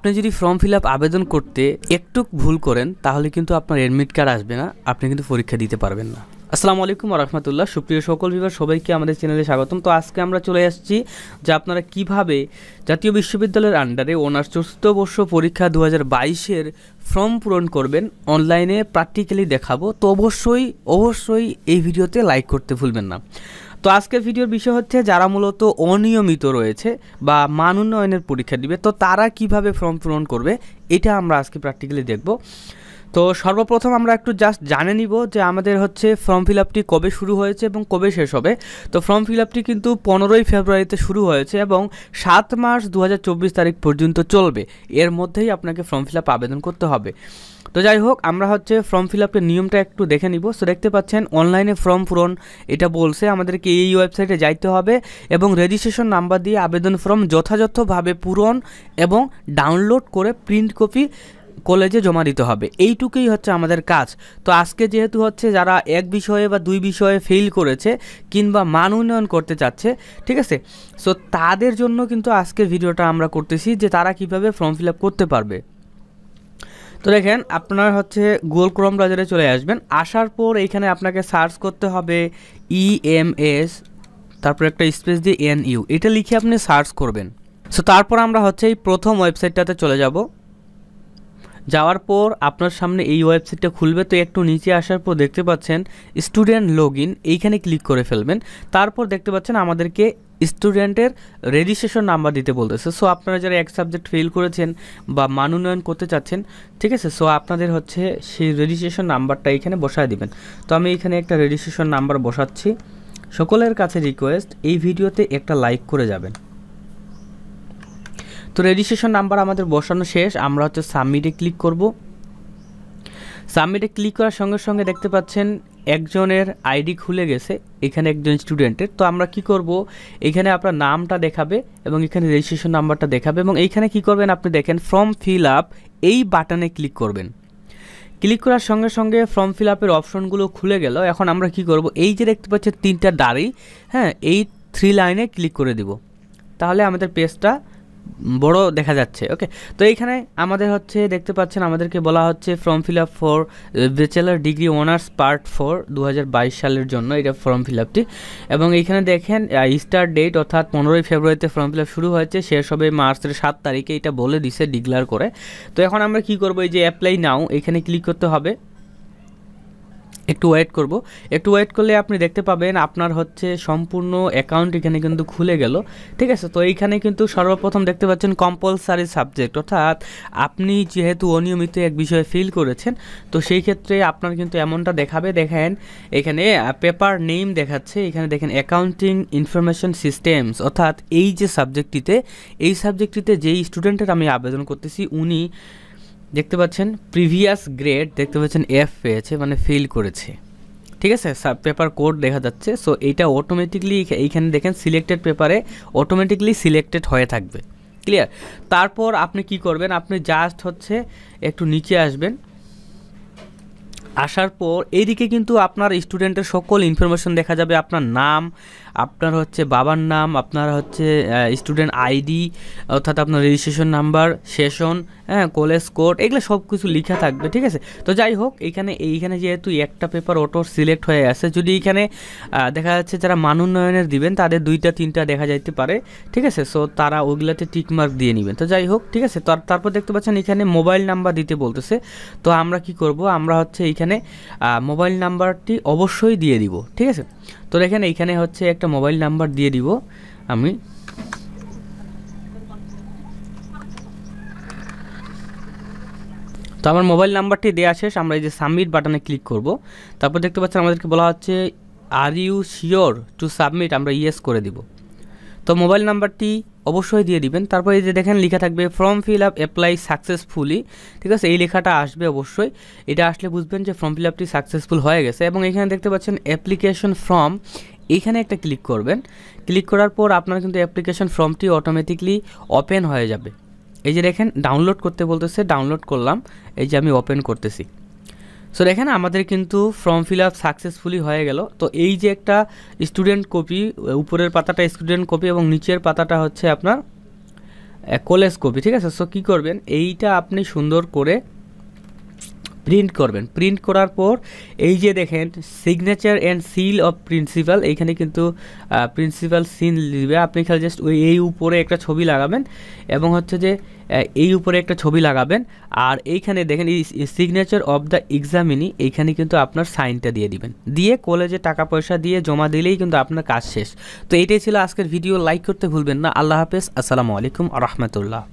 আপনি যদি form fill up আবেদন করতে একটু ভুল করেন তাহলে কিন্তু আপনার এডমিট কার্ড আসবে না আপনি কিন্তু পরীক্ষা দিতে পারবেন না আসসালামু আলাইকুম রহমতুল্লাহ সুপ্রিয় সকল বিভাগ সবাইকে আমাদের চ্যানেলে স্বাগতম তো আজকে আমরা চলে আসছি যে আপনারা কিভাবে জাতীয় বিশ্ববিদ্যালয়ের আন্ডারে ওনার চতুর্থ বর্ষ পরীক্ষা দু হাজার বাইশের ফর্ম পূরণ করবেন অনলাইনে প্র্যাকটিক্যালি দেখাবো তো অবশ্যই অবশ্যই এই ভিডিওতে লাইক করতে ভুলবেন না তো আজকের ভিডিওর বিষয় হচ্ছে যারা মূলত অনিয়মিত রয়েছে বা মান উন্নয়নের পরীক্ষা দিবে তো তারা কিভাবে ফর্ম পূরণ করবে এটা আমরা আজকে প্র্যাকটিক্যালি দেখব তো সর্বপ্রথম আমরা একটু জাস্ট জানে নিব যে আমাদের হচ্ছে ফর্ম ফিল আপটি কবে শুরু হয়েছে এবং কবে শেষ হবে তো ফর্ম ফিল আপটি কিন্তু পনেরোই ফেব্রুয়ারিতে শুরু হয়েছে এবং সাত মার্চ দু তারিখ পর্যন্ত চলবে এর মধ্যেই আপনাকে ফর্ম ফিল আপ আবেদন করতে হবে তো যাই হোক আমরা হচ্ছে ফর্ম ফিল আপের নিয়মটা একটু দেখে নিব সো দেখতে পাচ্ছেন অনলাইনে ফর্ম পূরণ এটা বলছে আমাদেরকে এই ওয়েবসাইটে যাইতে হবে এবং রেজিস্ট্রেশন নাম্বার দিয়ে আবেদন ফর্ম যথাযথভাবে পূরণ এবং ডাউনলোড করে প্রিন্ট কপি কলেজে জমা দিতে হবে এইটুকুই হচ্ছে আমাদের কাজ তো আজকে যেহেতু হচ্ছে যারা এক বিষয়ে বা দুই বিষয়ে ফেল করেছে কিংবা মান উন্নয়ন করতে চাচ্ছে ঠিক আছে সো তাদের জন্য কিন্তু আজকের ভিডিওটা আমরা করতেছি যে তারা কিভাবে ফর্ম ফিল করতে পারবে তো দেখেন আপনার হচ্ছে গুগল ক্রোম ব্রাউজারে চলে আসবেন আসার পর এখানে আপনাকে সার্চ করতে হবে ই এম এস তারপর একটা স্পেস দিয়ে এন ইউ এটা লিখে আপনি সার্চ করবেন সো তারপর আমরা হচ্ছে এই প্রথম ওয়েবসাইটটাতে চলে যাব যাওয়ার পর আপনার সামনে এই ওয়েবসাইটটা খুলবে তো একটু নিচে আসার পর দেখতে পাচ্ছেন স্টুডেন্ট লগ এইখানে ক্লিক করে ফেলবেন তারপর দেখতে পাচ্ছেন আমাদেরকে স্টুডেন্টের রেজিস্ট্রেশন নাম্বার দিতে বলতেছে সো আপনারা যারা এক সাবজেক্ট ফেল করেছেন বা মান উন্নয়ন করতে চাচ্ছেন ঠিক আছে সো আপনাদের হচ্ছে সেই রেজিস্ট্রেশন নাম্বারটা এখানে বসায় দিবেন তো আমি এখানে একটা রেজিস্ট্রেশন নাম্বার বসাচ্ছি সকলের কাছে রিকোয়েস্ট এই ভিডিওতে একটা লাইক করে যাবেন তো রেজিস্ট্রেশন নাম্বার আমাদের বসানো শেষ আমরা হচ্ছে সাবমিটে ক্লিক করব সাবমিটে ক্লিক করার সঙ্গে সঙ্গে দেখতে পাচ্ছেন একজনের আইডি খুলে গেছে এখানে একজন স্টুডেন্টের তো আমরা কি করব এখানে আপনার নামটা দেখাবে এবং এখানে রেজিস্ট্রেশন নাম্বারটা দেখাবে এবং এইখানে কি করবেন আপনি দেখেন ফর্ম ফিল আপ এই বাটনে ক্লিক করবেন ক্লিক করার সঙ্গে সঙ্গে ফর্ম ফিল আপের অপশনগুলো খুলে গেল এখন আমরা কি করব এই যে দেখতে পাচ্ছেন তিনটা দাঁড়ি হ্যাঁ এই থ্রি লাইনে ক্লিক করে দেব তাহলে আমাদের পেজটা বড় দেখা যাচ্ছে ওকে তো এইখানে আমাদের হচ্ছে দেখতে পাচ্ছেন আমাদেরকে বলা হচ্ছে form fill up for bachelor degree honours part four দু সালের জন্য এটা ফর্ম ফিল আপটি এবং এইখানে দেখেন স্টার ডেট অর্থাৎ পনেরোই ফেব্রুয়ারিতে ফর্ম ফিল আপ শুরু হয়েছে শেষ হবে মার্চের সাত তারিখে এটা বলে দিছে ডিক্লার করে তো এখন আমরা কি করবো এই যে অ্যাপ্লাই নাও এখানে ক্লিক করতে হবে একটু ওয়েট করব একটু ওয়েট করলে আপনি দেখতে পাবেন আপনার হচ্ছে সম্পূর্ণ অ্যাকাউন্ট এখানে কিন্তু খুলে গেল ঠিক আছে তো এইখানে কিন্তু সর্বপ্রথম দেখতে পাচ্ছেন কম্পালসারি সাবজেক্ট অর্থাৎ আপনি যেহেতু অনিয়মিত এক বিষয়ে ফিল করেছেন তো সেই ক্ষেত্রে আপনার কিন্তু এমনটা দেখাবে দেখেন এখানে পেপার নেম দেখাচ্ছে এখানে দেখেন অ্যাকাউন্টিং ইনফরমেশন সিস্টেমস অর্থাৎ এই যে সাবজেক্টটিতে এই সাবজেক্টটিতে যেই স্টুডেন্টের আমি আবেদন করতেছি উনি দেখতে পাচ্ছেন প্রিভিয়াস গ্রেড দেখতে পাচ্ছেন এফ পেয়েছে মানে ফেল করেছে ঠিক আছে সাব পেপার কোড দেখা যাচ্ছে সো এইটা অটোমেটিকলি এইখানে দেখেন সিলেক্টেড পেপারে অটোমেটিকলি সিলেক্টেড হয়ে থাকবে ক্লিয়ার তারপর আপনি কি করবেন আপনি জাস্ট হচ্ছে একটু নিচে আসবেন আসার পর এইদিকে কিন্তু আপনার স্টুডেন্টের সকল ইনফরমেশন দেখা যাবে আপনার নাম আপনার হচ্ছে বাবার নাম আপনার হচ্ছে স্টুডেন্ট আইডি অর্থাৎ আপনার রেজিস্ট্রেশন নাম্বার সেশন হ্যাঁ কলেজ কোড এগুলো সব কিছু লেখা থাকবে ঠিক আছে তো যাই হোক এখানে এইখানে যেহেতু একটা পেপার অটো সিলেক্ট হয়ে আছে যদি এখানে দেখা যাচ্ছে যারা মানোন্নয়নের দিবেন তাদের দুইটা তিনটা দেখা যাইতে পারে ঠিক আছে সো তারা ওগুলাতে টিকমার্ক দিয়ে নেবেন তো যাই হোক ঠিক আছে তারপর দেখতে পাচ্ছেন এখানে মোবাইল নাম্বার দিতে বলতেছে তো আমরা কি করব আমরা হচ্ছে এখানে মোবাইল নাম্বারটি অবশ্যই দিয়ে দিব ঠিক আছে তো দেখেন এইখানে হচ্ছে একটা মোবাইল নাম্বার দিয়ে দিব আমি তো আমার মোবাইল নাম্বারটি দেওয়া শেষ আমরা এই যে সাবমিট বাটনে ক্লিক করব তারপর দেখতে পাচ্ছেন আমাদেরকে বলা হচ্ছে are you sure to submit আমরা ইয়েস করে দিব তো মোবাইল নাম্বারটি অবশ্যই দিয়ে দিবেন তারপর এই যে দেখেন লেখা থাকবে form fill up apply successfully ঠিক আছে এই লেখাটা আসবে অবশ্যই এটা আসলে বুঝবেন যে ফর্ম ফিল আপটি সাকসেসফুল হয়ে গেছে এবং এখানে দেখতে পাচ্ছেন অ্যাপ্লিকেশন ফর্ম এখানে একটা ক্লিক করবেন ক্লিক করার পর আপনার কিন্তু অ্যাপ্লিকেশন ফর্মটি অটোমেটিকলি ওপেন হয়ে যাবে এই যে দেখেন ডাউনলোড করতে বলতেছে ডাউনলোড করলাম এই যে আমি ওপেন করতেছি সো দেখেন আমাদের কিন্তু ফর্ম ফিল আপ সাকসেসফুলি হয়ে গেল তো এই যে একটা স্টুডেন্ট কপি উপরের পাতাটা স্টুডেন্ট কপি এবং নিচের পাতাটা হচ্ছে আপনার কলেজ কপি ঠিক আছে সো কী করবেন এইটা আপনি সুন্দর করে প্রিন্ট করবেন প্রিন্ট করার পর এই যে দেখেন signature and seal of principal এইখানে কিন্তু প্রিন্সিপাল সিন দিবে আপনি খালি জাস্ট ওই এই উপরে একটা ছবি লাগাবেন এবং হচ্ছে যে এই উপরে একটা ছবি লাগাবেন আর এইখানে দেখেন এই সিগনেচার অফ দ্য এক্সামিনি এইখানে কিন্তু আপনার সাইনটা দিয়ে দিবেন দিয়ে কলেজে টাকা পয়সা দিয়ে জমা দিলেই কিন্তু আপনার কাজ শেষ তো এটাই ছিল আজকের ভিডিও লাইক করতে ভুলবেন না আল্লাহ হাফেজ আসসালামু আলাইকুম রহমতুল্লাহ